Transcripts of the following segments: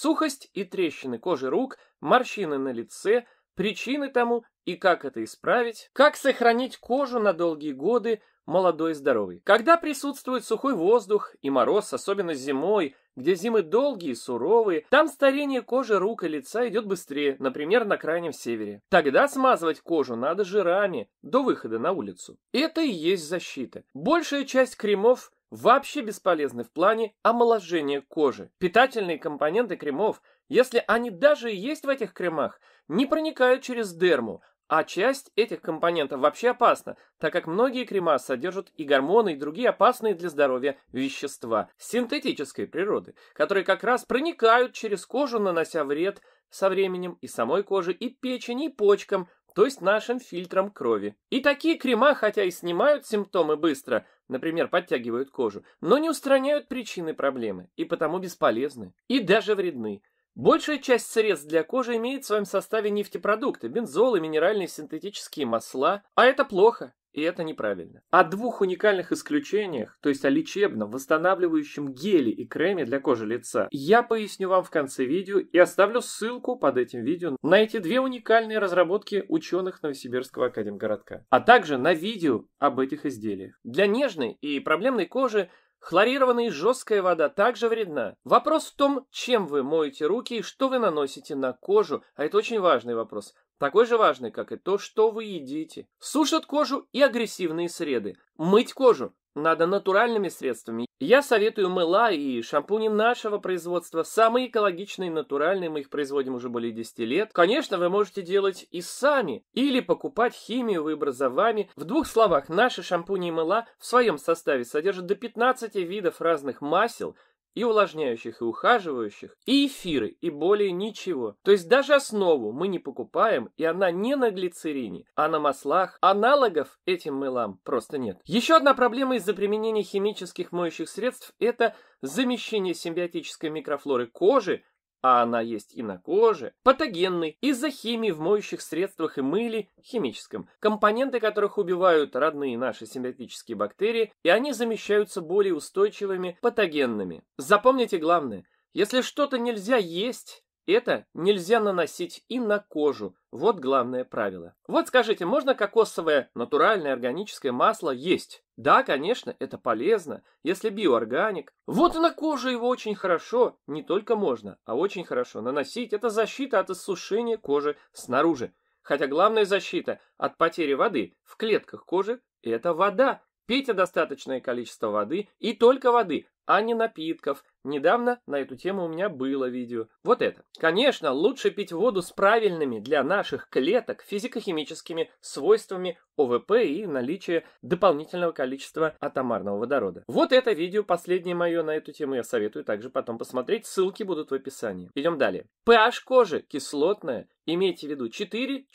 Сухость и трещины кожи рук, морщины на лице, причины тому и как это исправить, как сохранить кожу на долгие годы молодой и здоровой. Когда присутствует сухой воздух и мороз, особенно зимой, где зимы долгие и суровые, там старение кожи рук и лица идет быстрее, например, на крайнем севере. Тогда смазывать кожу надо жирами до выхода на улицу. Это и есть защита. Большая часть кремов – вообще бесполезны в плане омоложения кожи. Питательные компоненты кремов, если они даже и есть в этих кремах, не проникают через дерму, а часть этих компонентов вообще опасна, так как многие крема содержат и гормоны, и другие опасные для здоровья вещества синтетической природы, которые как раз проникают через кожу, нанося вред со временем и самой коже, и печени, и почкам, то есть нашим фильтром крови. И такие крема, хотя и снимают симптомы быстро, например, подтягивают кожу, но не устраняют причины проблемы, и потому бесполезны, и даже вредны. Большая часть средств для кожи имеет в своем составе нефтепродукты, бензолы, минеральные синтетические масла, а это плохо. И это неправильно. О двух уникальных исключениях, то есть о лечебном, восстанавливающем геле и креме для кожи лица, я поясню вам в конце видео и оставлю ссылку под этим видео на эти две уникальные разработки ученых Новосибирского академгородка, а также на видео об этих изделиях. Для нежной и проблемной кожи Хлорированная и жесткая вода также вредна. Вопрос в том, чем вы моете руки и что вы наносите на кожу, а это очень важный вопрос такой же важный, как и то, что вы едите. Сушат кожу и агрессивные среды. Мыть кожу надо натуральными средствами. Я советую мыла и шампуни нашего производства. Самые экологичные, натуральные, мы их производим уже более 10 лет. Конечно, вы можете делать и сами, или покупать химию, выбор за вами. В двух словах, наши шампуни и мыла в своем составе содержат до 15 видов разных масел, и увлажняющих, и ухаживающих, и эфиры, и более ничего. То есть даже основу мы не покупаем, и она не на глицерине, а на маслах. Аналогов этим мылам просто нет. Еще одна проблема из-за применения химических моющих средств – это замещение симбиотической микрофлоры кожи а она есть и на коже, патогенный из-за химии в моющих средствах и мыле химическом, компоненты которых убивают родные наши симбиотические бактерии, и они замещаются более устойчивыми патогенными. Запомните главное, если что-то нельзя есть, это нельзя наносить и на кожу. Вот главное правило. Вот скажите, можно кокосовое натуральное органическое масло есть? Да, конечно, это полезно, если биоорганик. Вот на кожу его очень хорошо, не только можно, а очень хорошо наносить. Это защита от осушения кожи снаружи. Хотя главная защита от потери воды в клетках кожи – это вода. Пейте достаточное количество воды и только воды, а не напитков, Недавно на эту тему у меня было видео. Вот это. Конечно, лучше пить воду с правильными для наших клеток физико-химическими свойствами ОВП и наличие дополнительного количества атомарного водорода. Вот это видео последнее мое на эту тему я советую также потом посмотреть. Ссылки будут в описании. Идем далее. PH кожи кислотная, имейте в виду 4-4,5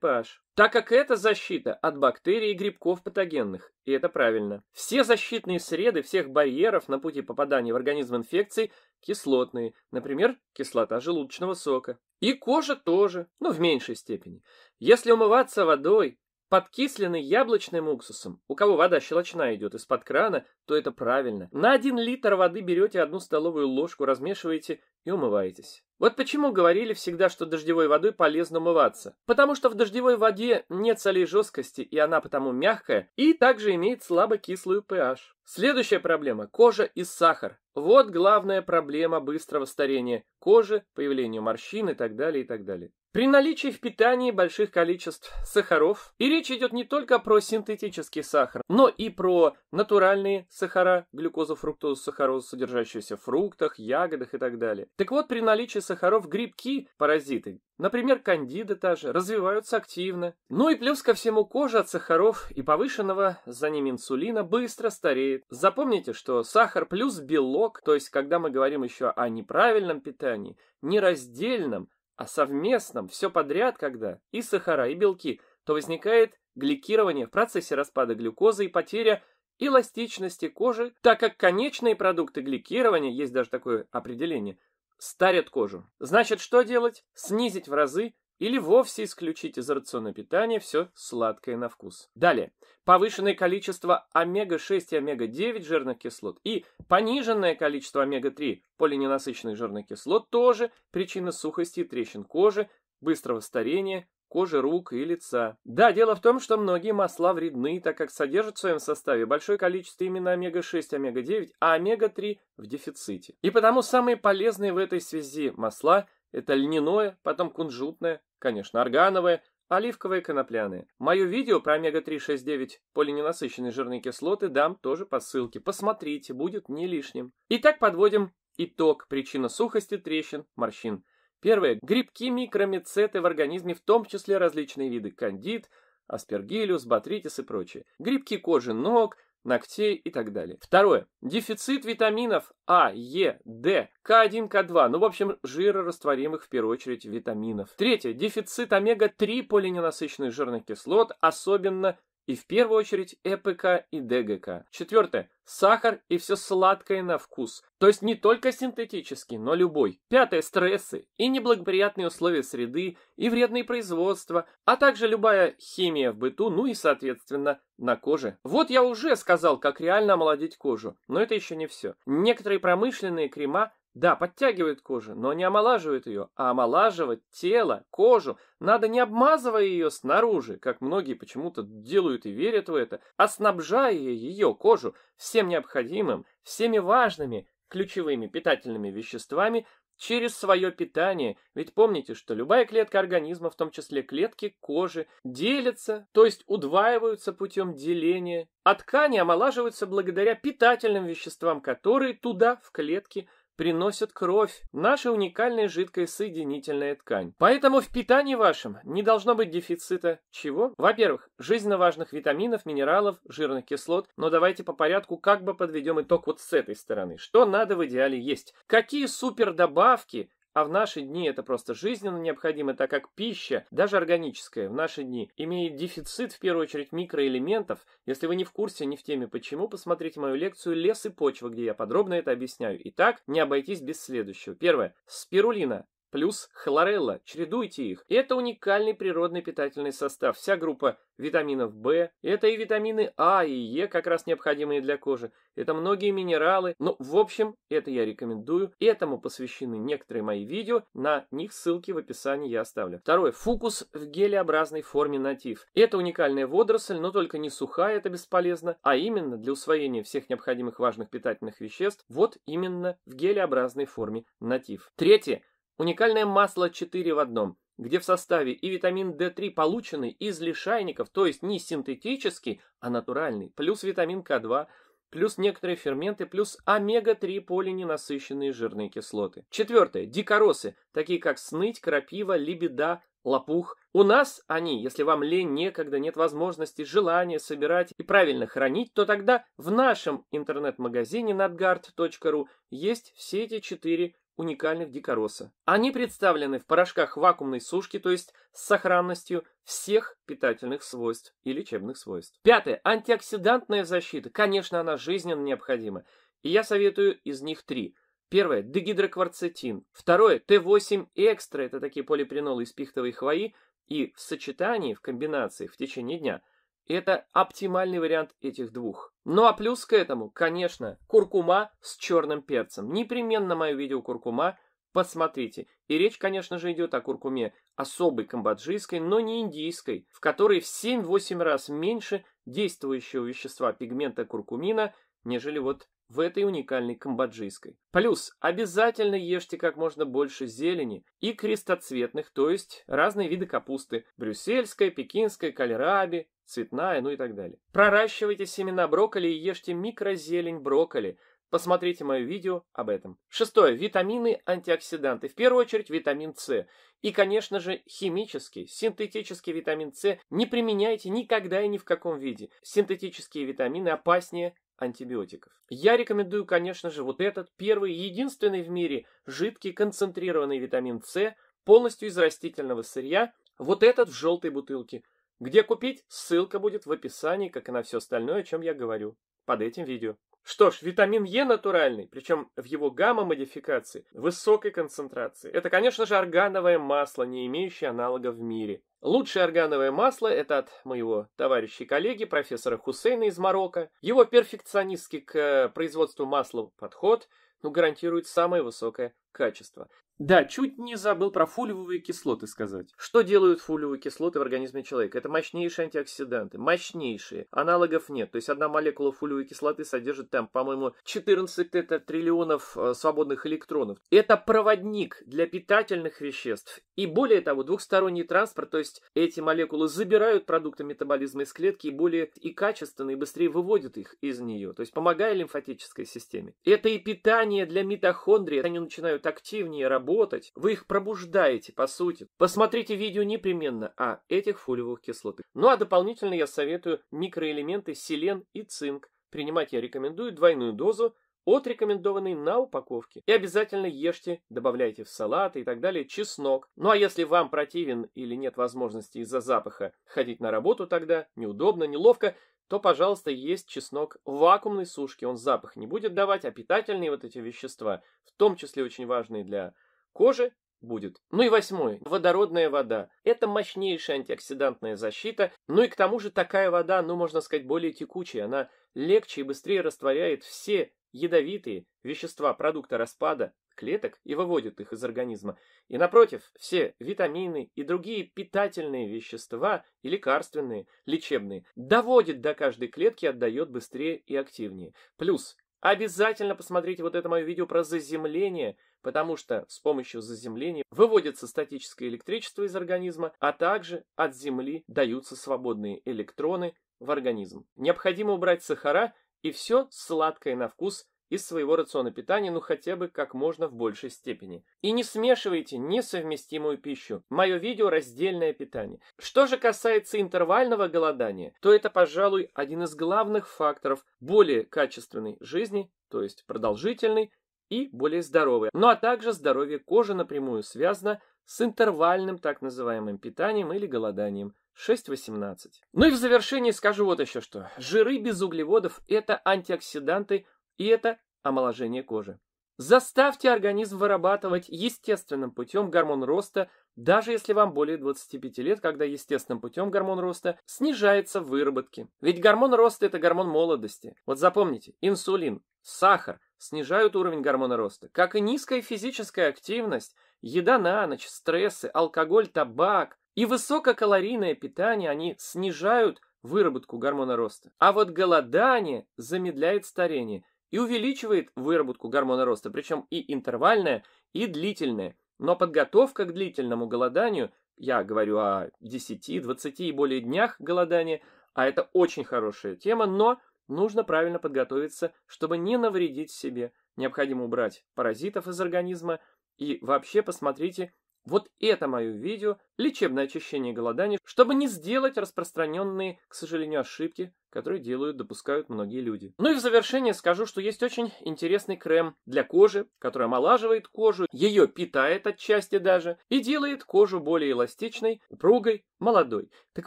PH. Так как это защита от бактерий и грибков патогенных, и это правильно. Все защитные среды всех барьеров на пути попадания в организм организм инфекций кислотные, например, кислота желудочного сока. И кожа тоже, но в меньшей степени. Если умываться водой, Подкисленный яблочным уксусом. У кого вода щелочная идет из-под крана, то это правильно. На один литр воды берете одну столовую ложку, размешиваете и умываетесь. Вот почему говорили всегда, что дождевой водой полезно умываться. Потому что в дождевой воде нет солей жесткости, и она потому мягкая, и также имеет слабо кислую pH. Следующая проблема – кожа и сахар. Вот главная проблема быстрого старения кожи, появлению морщин и так далее, и так далее. При наличии в питании больших количеств сахаров, и речь идет не только про синтетический сахар, но и про натуральные сахара, глюкозу, фруктозу, сахарозу, содержащуюся в фруктах, ягодах и так далее. Так вот, при наличии сахаров грибки, паразиты, например, кандида та же, развиваются активно. Ну и плюс ко всему кожа от сахаров и повышенного за ними инсулина быстро стареет. Запомните, что сахар плюс белок, то есть когда мы говорим еще о неправильном питании, нераздельном, а совместном все подряд, когда и сахара, и белки, то возникает гликирование в процессе распада глюкозы и потеря эластичности кожи, так как конечные продукты гликирования, есть даже такое определение, старят кожу. Значит, что делать? Снизить в разы или вовсе исключить из рациона питания все сладкое на вкус. Далее. Повышенное количество омега-6 и омега-9 жирных кислот и пониженное количество омега-3 полиненасыщенных жирных кислот тоже причина сухости и трещин кожи, быстрого старения, кожи рук и лица. Да, дело в том, что многие масла вредны, так как содержат в своем составе большое количество именно омега-6, омега-9, а омега-3 в дефиците. И потому самые полезные в этой связи масла – это льняное, потом кунжутное, конечно, органовое, оливковое и конопляное. Мое видео про омега-3,6,9 полиненасыщенные жирные кислоты дам тоже по ссылке. Посмотрите, будет не лишним. Итак, подводим итог. Причина сухости, трещин, морщин. Первое. Грибки, микромицеты в организме, в том числе различные виды кандид, аспергилюс, батритис и прочее. Грибки кожи ног, ногтей и так далее. Второе. Дефицит витаминов А, Е, Д, К1, К2, ну, в общем, жирорастворимых, в первую очередь, витаминов. Третье. Дефицит омега-3 полиненасыщенных жирных кислот, особенно и в первую очередь ЭПК и ДГК. Четвертое. Сахар и все сладкое на вкус. То есть не только синтетический, но любой. Пятое. Стрессы и неблагоприятные условия среды и вредные производства, а также любая химия в быту, ну и, соответственно, на коже. Вот я уже сказал, как реально омолодить кожу, но это еще не все. Некоторые промышленные крема да, подтягивает кожу, но не омолаживает ее, а омолаживать тело, кожу надо не обмазывая ее снаружи, как многие почему-то делают и верят в это, а снабжая ее кожу всем необходимым, всеми важными ключевыми питательными веществами через свое питание. Ведь помните, что любая клетка организма, в том числе клетки кожи, делятся, то есть удваиваются путем деления, а ткани омолаживаются благодаря питательным веществам, которые туда, в клетки, приносят кровь, наша уникальная жидкая соединительная ткань. Поэтому в питании вашем не должно быть дефицита чего? Во-первых, жизненно важных витаминов, минералов, жирных кислот, но давайте по порядку как бы подведем итог вот с этой стороны. Что надо в идеале есть? Какие супер добавки а в наши дни это просто жизненно необходимо, так как пища, даже органическая, в наши дни имеет дефицит в первую очередь микроэлементов. Если вы не в курсе, не в теме почему, посмотрите мою лекцию «Лес и почва», где я подробно это объясняю. Итак, не обойтись без следующего. Первое. Спирулина плюс хлорелла. Чередуйте их. Это уникальный природный питательный состав. Вся группа витаминов В. Это и витамины А и Е, как раз необходимые для кожи. Это многие минералы. Ну, в общем, это я рекомендую. Этому посвящены некоторые мои видео. На них ссылки в описании я оставлю. Второе. Фукус в гелеобразной форме натив. Это уникальная водоросль, но только не сухая, это бесполезно, а именно для усвоения всех необходимых важных питательных веществ, вот именно в гелеобразной форме натив. Третье. Уникальное масло 4 в одном, где в составе и витамин D3 полученный из лишайников, то есть не синтетический, а натуральный, плюс витамин К2, плюс некоторые ферменты, плюс омега-3 полиненасыщенные жирные кислоты. Четвертое. Дикоросы, такие как сныть, крапива, лебеда, лопух. У нас они, если вам лень, некогда, нет возможности, желания собирать и правильно хранить, то тогда в нашем интернет-магазине nadgard.ru есть все эти четыре уникальных дикороса. Они представлены в порошках вакуумной сушки, то есть с сохранностью всех питательных свойств и лечебных свойств. Пятое. Антиоксидантная защита. Конечно, она жизненно необходима. И я советую из них три. Первое – дегидрокварцетин. Второе – Т8 экстра, это такие полипринолы из пихтовой хвои, и в сочетании, в комбинации в течение дня – это оптимальный вариант этих двух. Ну а плюс к этому, конечно, куркума с черным перцем. Непременно мое видео куркума посмотрите. И речь, конечно же, идет о куркуме особой камбоджийской, но не индийской, в которой в 7-8 раз меньше действующего вещества пигмента куркумина, нежели вот в этой уникальной камбоджийской. Плюс обязательно ешьте как можно больше зелени и крестоцветных, то есть разные виды капусты. Брюссельская, пекинская, кальраби, цветная, ну и так далее. Проращивайте семена брокколи и ешьте микрозелень брокколи. Посмотрите мое видео об этом. Шестое. Витамины, антиоксиданты. В первую очередь витамин С. И, конечно же, химический, синтетический витамин С не применяйте никогда и ни в каком виде. Синтетические витамины опаснее антибиотиков. Я рекомендую, конечно же, вот этот первый и единственный в мире жидкий концентрированный витамин С полностью из растительного сырья, вот этот в желтой бутылке – где купить, ссылка будет в описании, как и на все остальное, о чем я говорю под этим видео. Что ж, витамин Е натуральный, причем в его гамма-модификации, высокой концентрации. Это, конечно же, органовое масло, не имеющее аналога в мире. Лучшее органовое масло – это от моего товарища и коллеги, профессора Хусейна из Марокко. Его перфекционистский к производству масла подход ну, гарантирует самое высокое качество. Да, чуть не забыл про фолиевые кислоты сказать. Что делают фолиевые кислоты в организме человека? Это мощнейшие антиоксиданты, мощнейшие. Аналогов нет. То есть одна молекула фолиевой кислоты содержит там, по-моему, 14 это, триллионов э, свободных электронов. Это проводник для питательных веществ. И более того, двухсторонний транспорт, то есть эти молекулы забирают продукты метаболизма из клетки и более и качественно, и быстрее выводят их из нее. То есть помогая лимфатической системе. Это и питание для митохондрий. Они начинают активнее работать работать, вы их пробуждаете, по сути. Посмотрите видео непременно о этих фолиевых кислотах. Ну а дополнительно я советую микроэлементы селен и цинк. Принимать я рекомендую двойную дозу от рекомендованной на упаковке. И обязательно ешьте, добавляйте в салаты и так далее чеснок. Ну а если вам противен или нет возможности из-за запаха ходить на работу тогда, неудобно, неловко, то, пожалуйста, есть чеснок в вакуумной сушке. Он запах не будет давать, а питательные вот эти вещества, в том числе очень важные для кожи будет. Ну и восьмое. Водородная вода. Это мощнейшая антиоксидантная защита. Ну и к тому же такая вода, ну можно сказать, более текучая. Она легче и быстрее растворяет все ядовитые вещества продукта распада клеток и выводит их из организма. И напротив, все витамины и другие питательные вещества и лекарственные, лечебные, доводит до каждой клетки, отдает быстрее и активнее. Плюс Обязательно посмотрите вот это мое видео про заземление, потому что с помощью заземления выводится статическое электричество из организма, а также от Земли даются свободные электроны в организм. Необходимо убрать сахара и все сладкое на вкус из своего рациона питания, ну хотя бы как можно в большей степени. И не смешивайте несовместимую пищу. Мое видео раздельное питание. Что же касается интервального голодания, то это, пожалуй, один из главных факторов более качественной жизни, то есть продолжительной и более здоровой. Ну а также здоровье кожи напрямую связано с интервальным так называемым питанием или голоданием. 6:18. Ну и в завершении скажу вот еще что. Жиры без углеводов – это антиоксиданты – и это омоложение кожи. Заставьте организм вырабатывать естественным путем гормон роста, даже если вам более 25 лет, когда естественным путем гормон роста снижается в выработке. Ведь гормон роста – это гормон молодости. Вот запомните, инсулин, сахар снижают уровень гормона роста, как и низкая физическая активность, еда на ночь, стрессы, алкоголь, табак и высококалорийное питание, они снижают выработку гормона роста. А вот голодание замедляет старение – и увеличивает выработку гормона роста, причем и интервальная, и длительная. Но подготовка к длительному голоданию, я говорю о 10, 20 и более днях голодания, а это очень хорошая тема, но нужно правильно подготовиться, чтобы не навредить себе. Необходимо убрать паразитов из организма и вообще посмотрите вот это мое видео «Лечебное очищение голодания», чтобы не сделать распространенные, к сожалению, ошибки, которые делают, допускают многие люди. Ну и в завершение скажу, что есть очень интересный крем для кожи, который омолаживает кожу, ее питает отчасти даже и делает кожу более эластичной, упругой, молодой. Так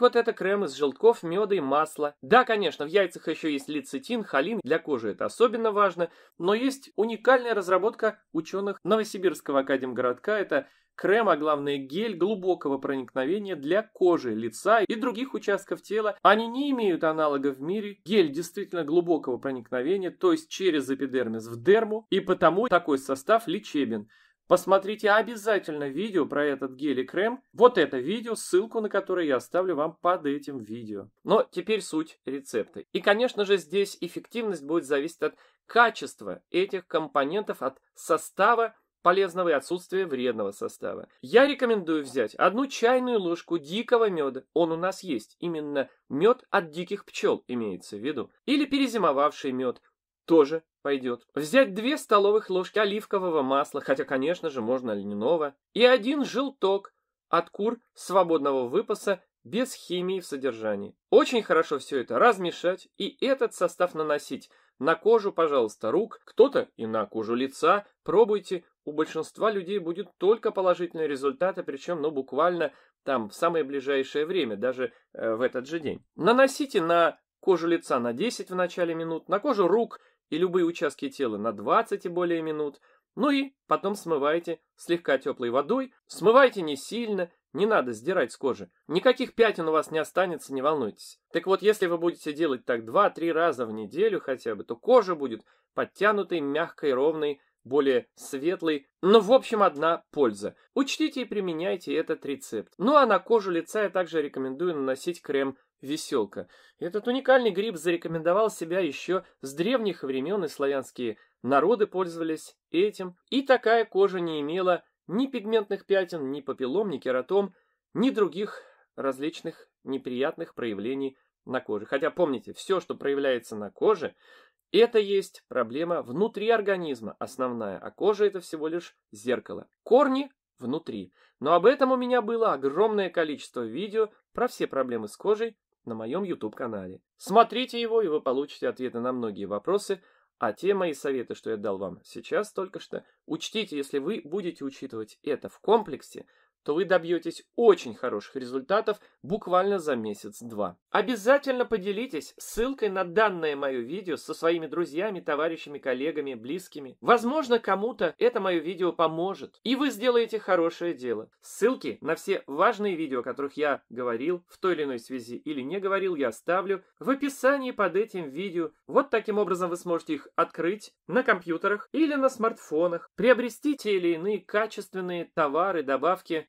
вот, это крем из желтков, меда и масла. Да, конечно, в яйцах еще есть лецитин, холин, для кожи это особенно важно, но есть уникальная разработка ученых Новосибирского академгородка, это крем, а главное гель глубокого проникновения для кожи, лица и других участков тела. Они не имеют аналогов в мире, гель действительно глубокого проникновения, то есть через эпидермис в дерму, и потому такой состав лечебен. Посмотрите обязательно видео про этот гель и крем. Вот это видео, ссылку на которое я оставлю вам под этим видео. Но теперь суть рецепта. И, конечно же, здесь эффективность будет зависеть от качества этих компонентов, от состава полезного и отсутствие вредного состава. Я рекомендую взять одну чайную ложку дикого меда, он у нас есть, именно мед от диких пчел имеется в виду, или перезимовавший мед, тоже пойдет. Взять две столовых ложки оливкового масла, хотя, конечно же, можно льняного, и один желток от кур свободного выпаса без химии в содержании. Очень хорошо все это размешать и этот состав наносить. На кожу, пожалуйста, рук, кто-то и на кожу лица. Пробуйте, у большинства людей будет только положительные результаты, причем, ну, буквально там в самое ближайшее время, даже э, в этот же день. Наносите на кожу лица на 10 в начале минут, на кожу рук и любые участки тела на 20 и более минут, ну и потом смывайте слегка теплой водой, смывайте не сильно, не надо сдирать с кожи. Никаких пятен у вас не останется, не волнуйтесь. Так вот, если вы будете делать так 2-3 раза в неделю хотя бы, то кожа будет подтянутой, мягкой, ровной, более светлый, но в общем одна польза. Учтите и применяйте этот рецепт. Ну а на кожу лица я также рекомендую наносить крем веселка. Этот уникальный гриб зарекомендовал себя еще с древних времен, и славянские народы пользовались этим. И такая кожа не имела ни пигментных пятен, ни папиллом, ни кератом, ни других различных неприятных проявлений на коже. Хотя помните, все, что проявляется на коже, это есть проблема внутри организма, основная, а кожа это всего лишь зеркало. Корни внутри. Но об этом у меня было огромное количество видео про все проблемы с кожей на моем YouTube-канале. Смотрите его, и вы получите ответы на многие вопросы. А те мои советы, что я дал вам сейчас только что, учтите, если вы будете учитывать это в комплексе, то вы добьетесь очень хороших результатов буквально за месяц-два. Обязательно поделитесь ссылкой на данное мое видео со своими друзьями, товарищами, коллегами, близкими. Возможно, кому-то это мое видео поможет, и вы сделаете хорошее дело. Ссылки на все важные видео, о которых я говорил в той или иной связи или не говорил, я оставлю в описании под этим видео. Вот таким образом вы сможете их открыть на компьютерах или на смартфонах, приобрести те или иные качественные товары, добавки,